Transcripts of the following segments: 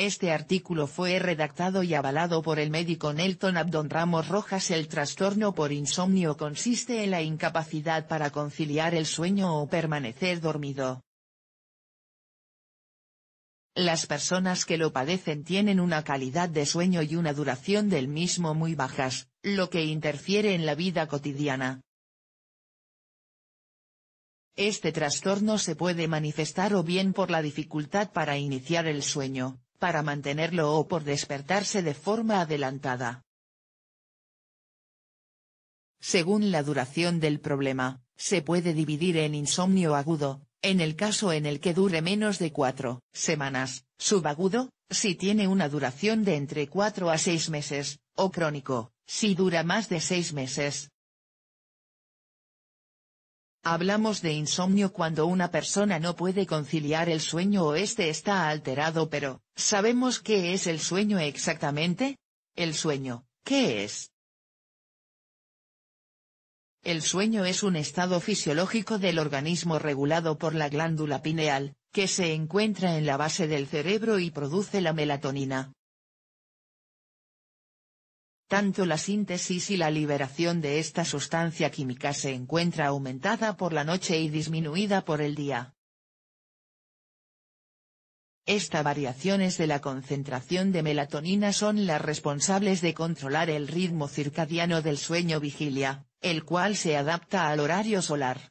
Este artículo fue redactado y avalado por el médico Nelton Abdon Ramos Rojas. El trastorno por insomnio consiste en la incapacidad para conciliar el sueño o permanecer dormido. Las personas que lo padecen tienen una calidad de sueño y una duración del mismo muy bajas, lo que interfiere en la vida cotidiana. Este trastorno se puede manifestar o bien por la dificultad para iniciar el sueño, para mantenerlo o por despertarse de forma adelantada. Según la duración del problema, se puede dividir en insomnio agudo, en el caso en el que dure menos de cuatro semanas, subagudo, si tiene una duración de entre 4 a 6 meses, o crónico, si dura más de seis meses, Hablamos de insomnio cuando una persona no puede conciliar el sueño o este está alterado pero, ¿sabemos qué es el sueño exactamente? El sueño, ¿qué es? El sueño es un estado fisiológico del organismo regulado por la glándula pineal, que se encuentra en la base del cerebro y produce la melatonina, tanto la síntesis y la liberación de esta sustancia química se encuentra aumentada por la noche y disminuida por el día. Estas variaciones de la concentración de melatonina son las responsables de controlar el ritmo circadiano del sueño vigilia, el cual se adapta al horario solar.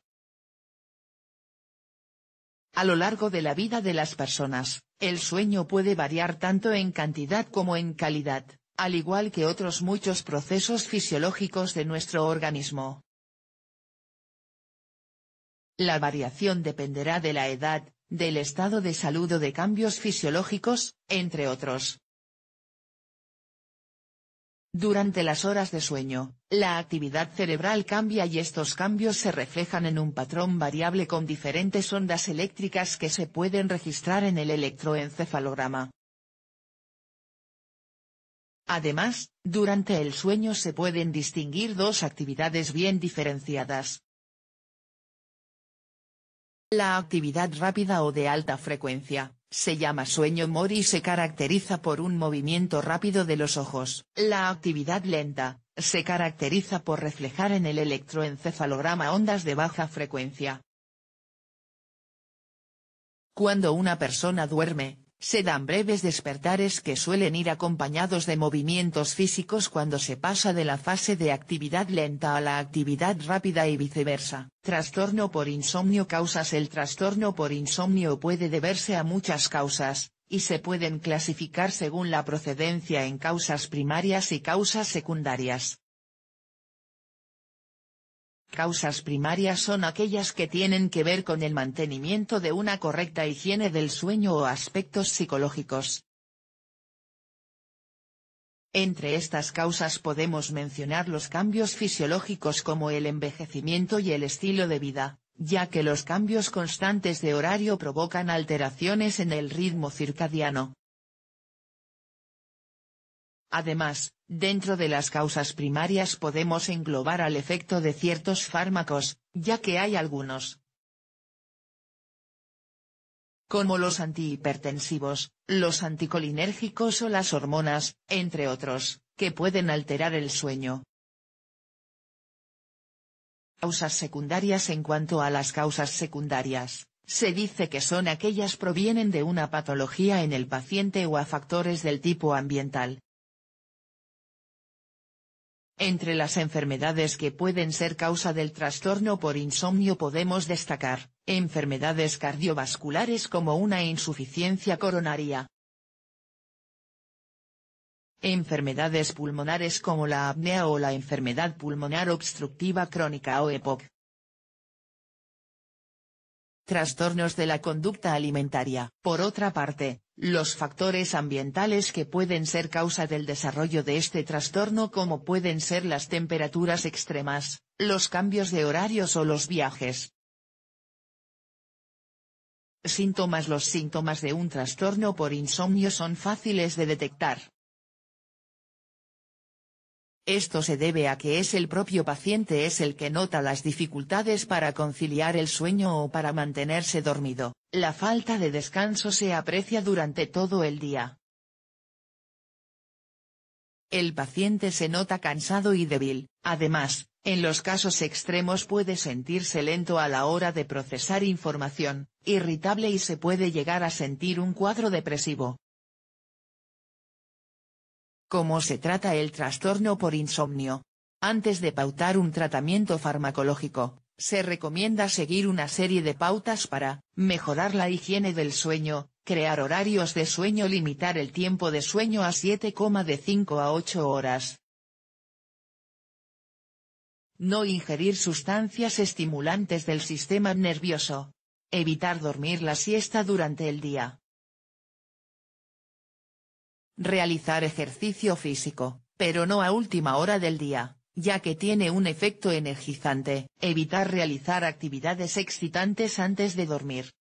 A lo largo de la vida de las personas, el sueño puede variar tanto en cantidad como en calidad al igual que otros muchos procesos fisiológicos de nuestro organismo. La variación dependerá de la edad, del estado de salud o de cambios fisiológicos, entre otros. Durante las horas de sueño, la actividad cerebral cambia y estos cambios se reflejan en un patrón variable con diferentes ondas eléctricas que se pueden registrar en el electroencefalograma. Además, durante el sueño se pueden distinguir dos actividades bien diferenciadas. La actividad rápida o de alta frecuencia, se llama sueño mori y se caracteriza por un movimiento rápido de los ojos. La actividad lenta, se caracteriza por reflejar en el electroencefalograma ondas de baja frecuencia. Cuando una persona duerme, se dan breves despertares que suelen ir acompañados de movimientos físicos cuando se pasa de la fase de actividad lenta a la actividad rápida y viceversa. Trastorno por insomnio Causas El trastorno por insomnio puede deberse a muchas causas, y se pueden clasificar según la procedencia en causas primarias y causas secundarias causas primarias son aquellas que tienen que ver con el mantenimiento de una correcta higiene del sueño o aspectos psicológicos. Entre estas causas podemos mencionar los cambios fisiológicos como el envejecimiento y el estilo de vida, ya que los cambios constantes de horario provocan alteraciones en el ritmo circadiano, Además, dentro de las causas primarias podemos englobar al efecto de ciertos fármacos, ya que hay algunos, como los antihipertensivos, los anticolinérgicos o las hormonas, entre otros, que pueden alterar el sueño. Causas secundarias En cuanto a las causas secundarias, se dice que son aquellas provienen de una patología en el paciente o a factores del tipo ambiental, entre las enfermedades que pueden ser causa del trastorno por insomnio podemos destacar, enfermedades cardiovasculares como una insuficiencia coronaria. Enfermedades pulmonares como la apnea o la enfermedad pulmonar obstructiva crónica o EPOC trastornos de la conducta alimentaria. Por otra parte, los factores ambientales que pueden ser causa del desarrollo de este trastorno como pueden ser las temperaturas extremas, los cambios de horarios o los viajes. Síntomas Los síntomas de un trastorno por insomnio son fáciles de detectar, esto se debe a que es el propio paciente es el que nota las dificultades para conciliar el sueño o para mantenerse dormido, la falta de descanso se aprecia durante todo el día. El paciente se nota cansado y débil, además, en los casos extremos puede sentirse lento a la hora de procesar información, irritable y se puede llegar a sentir un cuadro depresivo. ¿Cómo se trata el trastorno por insomnio? Antes de pautar un tratamiento farmacológico, se recomienda seguir una serie de pautas para, mejorar la higiene del sueño, crear horarios de sueño limitar el tiempo de sueño a 7,5 a 8 horas. No ingerir sustancias estimulantes del sistema nervioso. Evitar dormir la siesta durante el día realizar ejercicio físico, pero no a última hora del día, ya que tiene un efecto energizante, evitar realizar actividades excitantes antes de dormir.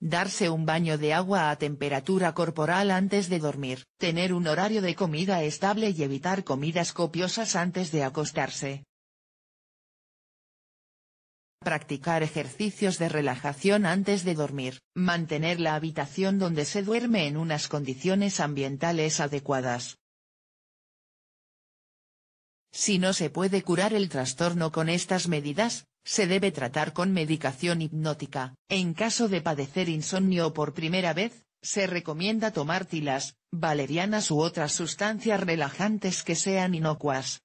Darse un baño de agua a temperatura corporal antes de dormir, tener un horario de comida estable y evitar comidas copiosas antes de acostarse practicar ejercicios de relajación antes de dormir, mantener la habitación donde se duerme en unas condiciones ambientales adecuadas. Si no se puede curar el trastorno con estas medidas, se debe tratar con medicación hipnótica. En caso de padecer insomnio por primera vez, se recomienda tomar tilas, valerianas u otras sustancias relajantes que sean inocuas.